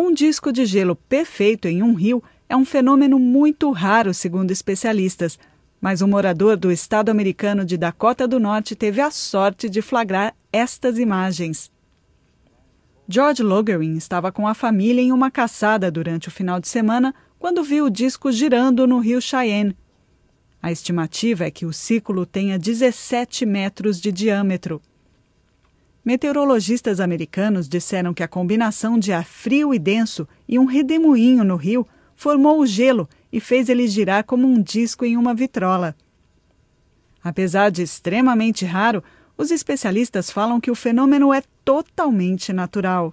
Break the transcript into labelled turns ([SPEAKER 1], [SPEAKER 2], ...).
[SPEAKER 1] Um disco de gelo perfeito em um rio é um fenômeno muito raro, segundo especialistas. Mas um morador do estado americano de Dakota do Norte teve a sorte de flagrar estas imagens. George Logerin estava com a família em uma caçada durante o final de semana quando viu o disco girando no rio Cheyenne. A estimativa é que o círculo tenha 17 metros de diâmetro. Meteorologistas americanos disseram que a combinação de ar frio e denso e um redemoinho no rio formou o gelo e fez ele girar como um disco em uma vitrola. Apesar de extremamente raro, os especialistas falam que o fenômeno é totalmente natural.